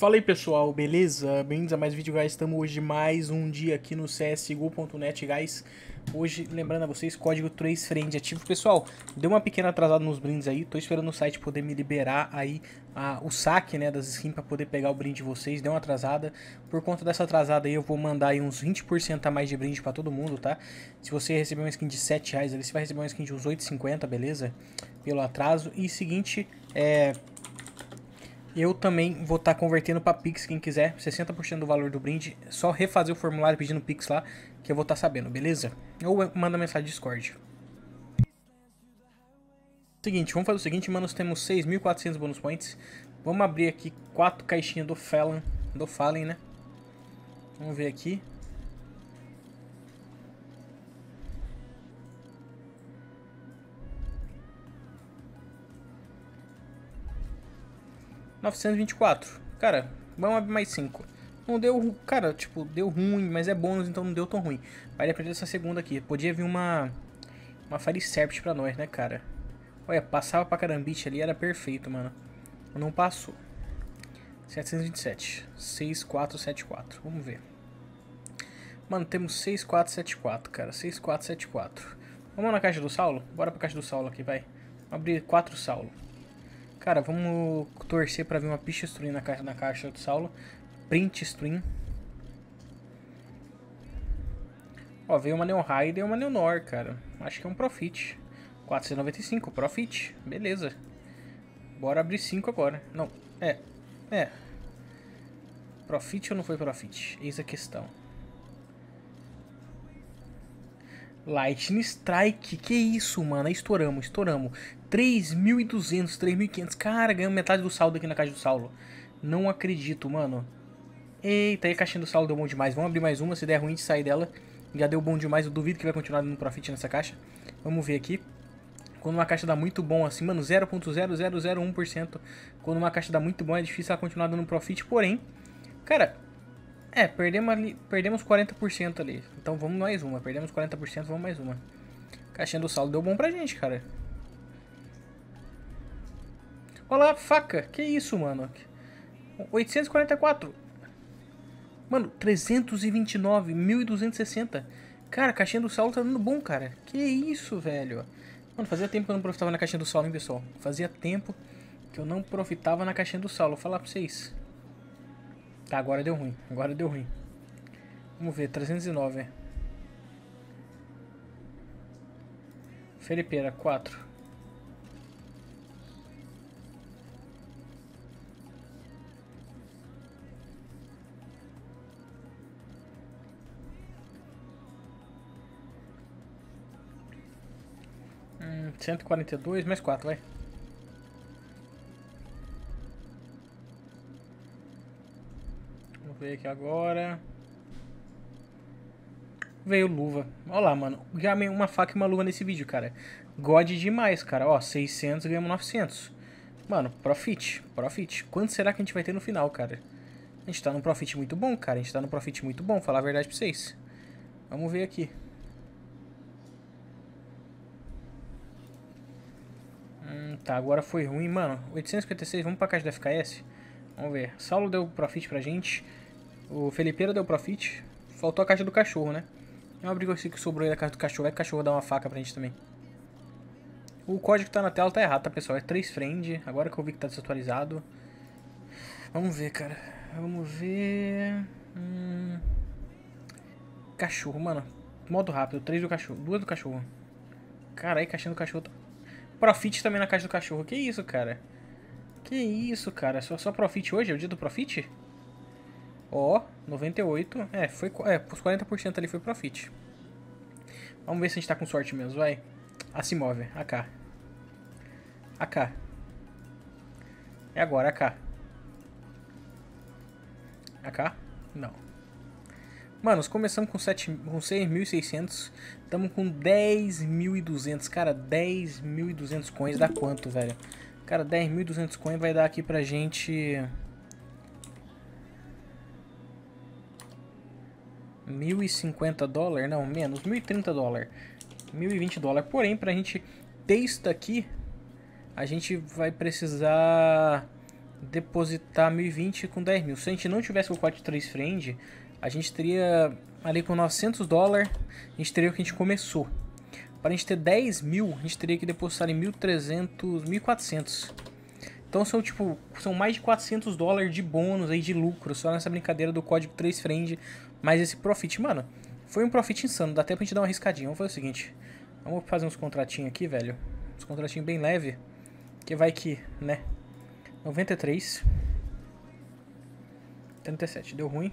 Fala aí pessoal, beleza? Bem-vindos a mais vídeo, guys. Estamos hoje mais um dia aqui no CSGO.net, guys. Hoje, lembrando a vocês, código 3FRIEND ativo. Pessoal, deu uma pequena atrasada nos brindes aí. Tô esperando o site poder me liberar aí a, o saque, né, das skins para poder pegar o brinde de vocês. Deu uma atrasada. Por conta dessa atrasada aí, eu vou mandar aí uns 20% a mais de brinde para todo mundo, tá? Se você receber uma skin de 7 reais ali, você vai receber uma skin de uns 8,50, beleza? Pelo atraso. E seguinte, é... Eu também vou estar tá convertendo para Pix, quem quiser, 60% do valor do brinde. É só refazer o formulário pedindo Pix lá, que eu vou estar tá sabendo, beleza? Ou manda mensagem Discord. Seguinte, vamos fazer o seguinte, mano, nós temos 6.400 bonus points. Vamos abrir aqui quatro caixinhas do Felon, do Fallen, né? Vamos ver aqui. 924. Cara, vamos abrir mais 5. Não deu, cara, tipo, deu ruim, mas é bônus, então não deu tão ruim. Vai depender dessa essa segunda aqui. Podia vir uma uma serpent pra nós, né, cara? Olha, passava pra carambite ali, era perfeito, mano. Não passou. 727. 6474. Vamos ver. Mano, temos 6474, cara. 6474. Vamos na caixa do Saulo? Bora pra caixa do Saulo aqui, vai. Vamos abrir 4 Saulo. Cara, vamos torcer pra ver uma pista stream na caixa, na caixa do Saulo. Print stream. Ó, veio uma Neon Rider e uma Neonor, cara. Acho que é um Profit. 495, Profit. Beleza. Bora abrir 5 agora. Não, é. É. Profit ou não foi Profit? Eis a questão. Lightning Strike. Que isso, mano? Estouramos, estouramos. 3.200, 3.500. Cara, ganhamos metade do saldo aqui na caixa do Saulo. Não acredito, mano. Eita, aí a caixinha do Saulo deu bom demais. Vamos abrir mais uma, se der ruim de sair dela. Já deu bom demais, eu duvido que vai continuar dando profit nessa caixa. Vamos ver aqui. Quando uma caixa dá muito bom assim, mano, 0.0001%. Quando uma caixa dá muito bom é difícil ela continuar dando profit, porém... Cara, é, perdemos, ali, perdemos 40% ali. Então vamos mais uma, perdemos 40%, vamos mais uma. Caixinha do saldo deu bom pra gente, cara. Olá, faca. Que isso, mano? 844. Mano, 329, 1260. Cara, a caixinha do Saulo tá dando bom, cara. Que isso, velho. Mano, fazia tempo que eu não profitava na caixinha do Saulo, hein, pessoal. Fazia tempo que eu não profitava na caixinha do Saulo. Vou falar pra vocês. Tá, agora deu ruim. Agora deu ruim. Vamos ver, 309. Felipeira, 4. 142 mais 4, vai. Vamos ver aqui agora. Veio luva. Olha lá, mano. Ganhei uma faca e uma luva nesse vídeo, cara. God demais, cara. Ó, 600, ganhamos 900. Mano, profit, profit. Quanto será que a gente vai ter no final, cara? A gente tá num profit muito bom, cara. A gente tá num profit muito bom, falar a verdade pra vocês. Vamos ver aqui. Tá, agora foi ruim, mano. 856, vamos pra caixa do FKS? Vamos ver. Saulo deu profit pra gente. O Felipeira deu profit. Faltou a caixa do cachorro, né? é uma briga que sobrou aí da caixa do cachorro. Vai que o cachorro dá uma faca pra gente também. O código que tá na tela tá errado, tá, pessoal? É 3friend. Agora que eu vi que tá desatualizado. Vamos ver, cara. Vamos ver... Hum... Cachorro, mano. Modo rápido. Três do cachorro. Duas do cachorro. aí caixinha do cachorro tá Profit também na caixa do cachorro. Que isso, cara? Que isso, cara? Só, só Profit hoje? É o dia do Profit? Ó, oh, 98. É, foi, é, os 40% ali foi Profit. Vamos ver se a gente tá com sorte mesmo, vai. A se move, AK. AK. É agora, AK. AK? Não. Mano, nós começamos com, com 6.600, Estamos com 10.200, cara, 10.200 coins dá quanto, velho? Cara, 10.200 coins vai dar aqui pra gente... 1.050 dólar, não, menos, 1.030 dólar. 1.020 dólar, porém, pra gente ter isso daqui, a gente vai precisar depositar 1.020 com 10 mil. Se a gente não tivesse o 4 3 friend, a gente teria ali com 900 dólares, a gente teria o que a gente começou. Para a gente ter 10 mil, a gente teria que depositar em 1.300, 1.400. Então são tipo, são mais de 400 dólares de bônus aí de lucro só nessa brincadeira do código 3 friend, mais esse profit, mano. Foi um profit insano, dá até pra gente dar uma riscadinha. Vamos fazer o seguinte, vamos fazer uns contratinhos aqui, velho. Uns contratinhos bem leve, que vai que, né? 93 37, deu ruim.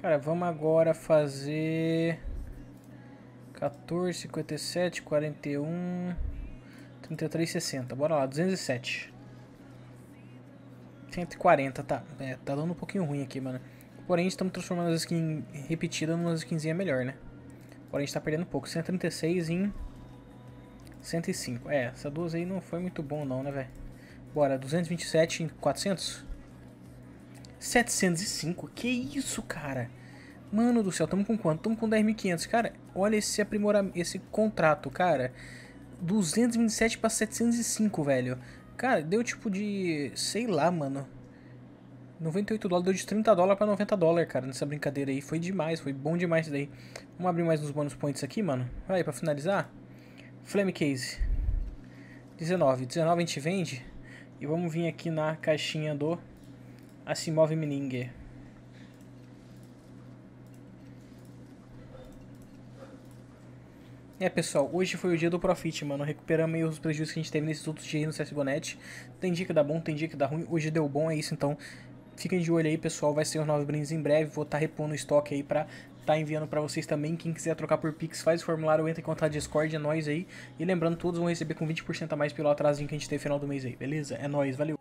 Cara, vamos agora fazer 14, 57, 41, 33, 60. Bora lá, 207. 140, tá. É, tá dando um pouquinho ruim aqui, mano. Porém, estamos transformando as skins repetidas numa skinzinha melhor, né? Porém, a gente tá perdendo um pouco. 136 em 105. É, essa duas aí não foi muito bom não, né, velho? Bora, 227 em 400? 705? Que isso, cara? Mano do céu, tamo com quanto? Tamo com 10.500. Cara, olha esse aprimoramento, esse contrato, cara. 227 pra 705, velho. Cara, deu tipo de... Sei lá, mano. 98 dólares, deu de 30 dólares pra 90 dólares, cara, nessa brincadeira aí. Foi demais, foi bom demais isso daí. Vamos abrir mais uns bônus points aqui, mano. Aí, pra finalizar. Flame Case. 19. 19 a gente vende. E vamos vir aqui na caixinha do move Mininger. É, pessoal, hoje foi o dia do Profit, mano. Recuperamos aí os prejuízos que a gente teve nesses outros dias no CSGONet. Tem dia que dá bom, tem dia que dá ruim. Hoje deu bom, é isso. Então, fiquem de olho aí, pessoal. Vai ser os novos brindes em breve. Vou estar tá repondo o estoque aí pra tá enviando para vocês também. Quem quiser trocar por Pix, faz o formulário, entra em contato Discord, é nóis aí. E lembrando, todos vão receber com 20% a mais pelo atrasinho que a gente teve no final do mês aí, beleza? É nóis, valeu!